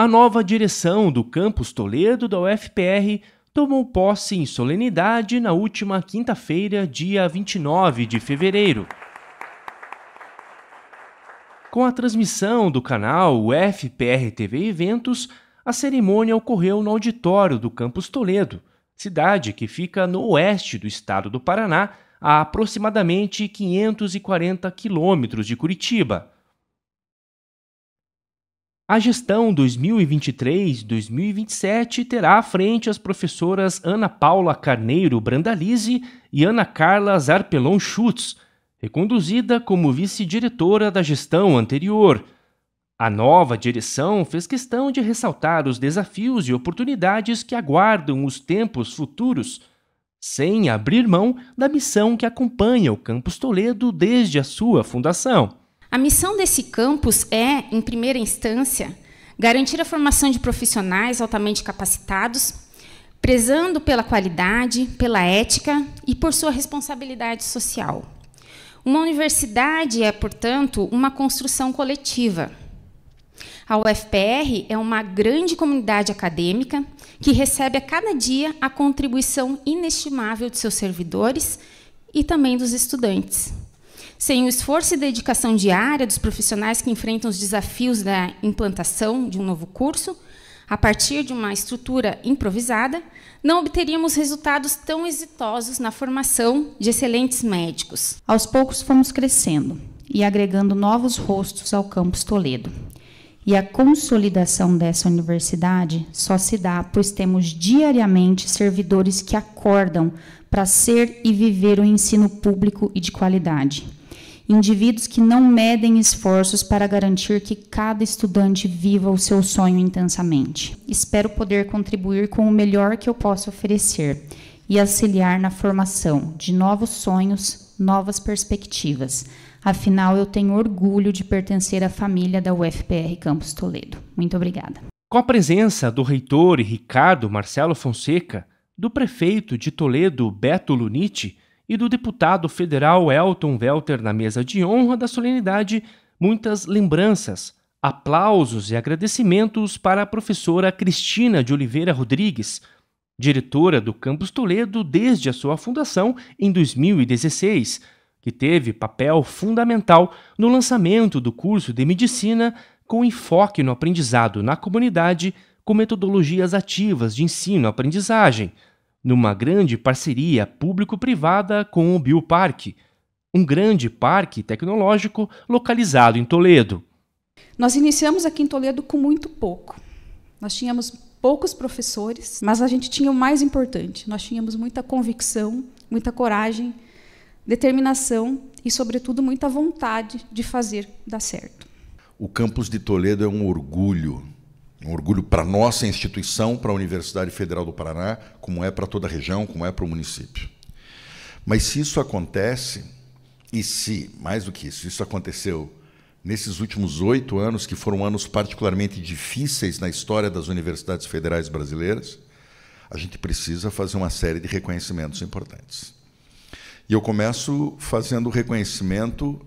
A nova direção do campus Toledo da UFPR tomou posse em solenidade na última quinta-feira, dia 29 de fevereiro. Com a transmissão do canal UFPR TV Eventos, a cerimônia ocorreu no auditório do campus Toledo, cidade que fica no oeste do estado do Paraná, a aproximadamente 540 quilômetros de Curitiba. A gestão 2023-2027 terá à frente as professoras Ana Paula Carneiro Brandalize e Ana Carla Zarpelon Schutz, reconduzida como vice-diretora da gestão anterior. A nova direção fez questão de ressaltar os desafios e oportunidades que aguardam os tempos futuros, sem abrir mão da missão que acompanha o Campus Toledo desde a sua fundação. A missão desse campus é, em primeira instância, garantir a formação de profissionais altamente capacitados, prezando pela qualidade, pela ética e por sua responsabilidade social. Uma universidade é, portanto, uma construção coletiva. A UFPR é uma grande comunidade acadêmica que recebe a cada dia a contribuição inestimável de seus servidores e também dos estudantes. Sem o esforço e dedicação diária dos profissionais que enfrentam os desafios da implantação de um novo curso, a partir de uma estrutura improvisada, não obteríamos resultados tão exitosos na formação de excelentes médicos. Aos poucos fomos crescendo e agregando novos rostos ao campus Toledo. E a consolidação dessa universidade só se dá pois temos diariamente servidores que acordam para ser e viver o um ensino público e de qualidade indivíduos que não medem esforços para garantir que cada estudante viva o seu sonho intensamente. Espero poder contribuir com o melhor que eu posso oferecer e auxiliar na formação de novos sonhos, novas perspectivas. Afinal, eu tenho orgulho de pertencer à família da UFPR Campus Toledo. Muito obrigada. Com a presença do reitor e Ricardo Marcelo Fonseca, do prefeito de Toledo Beto Lunite, e do deputado federal Elton Welter na mesa de honra da solenidade, muitas lembranças, aplausos e agradecimentos para a professora Cristina de Oliveira Rodrigues, diretora do Campus Toledo desde a sua fundação em 2016, que teve papel fundamental no lançamento do curso de medicina com enfoque no aprendizado na comunidade com metodologias ativas de ensino-aprendizagem numa grande parceria público-privada com o Bioparque, um grande parque tecnológico localizado em Toledo. Nós iniciamos aqui em Toledo com muito pouco. Nós tínhamos poucos professores, mas a gente tinha o mais importante: nós tínhamos muita convicção, muita coragem, determinação e, sobretudo, muita vontade de fazer dar certo. O campus de Toledo é um orgulho um orgulho para nossa instituição, para a Universidade Federal do Paraná, como é para toda a região, como é para o município. Mas se isso acontece, e se, mais do que isso, isso aconteceu nesses últimos oito anos, que foram anos particularmente difíceis na história das universidades federais brasileiras, a gente precisa fazer uma série de reconhecimentos importantes. E eu começo fazendo o reconhecimento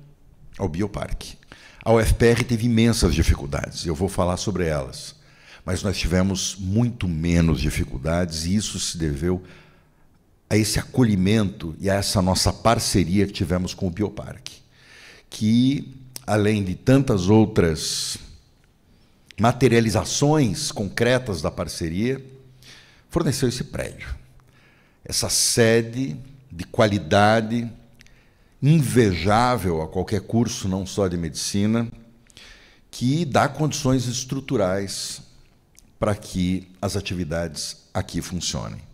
ao Bioparque. A UFPR teve imensas dificuldades, e eu vou falar sobre elas mas nós tivemos muito menos dificuldades e isso se deveu a esse acolhimento e a essa nossa parceria que tivemos com o Bioparque, que além de tantas outras materializações concretas da parceria, forneceu esse prédio, essa sede de qualidade invejável a qualquer curso, não só de medicina, que dá condições estruturais para que as atividades aqui funcionem.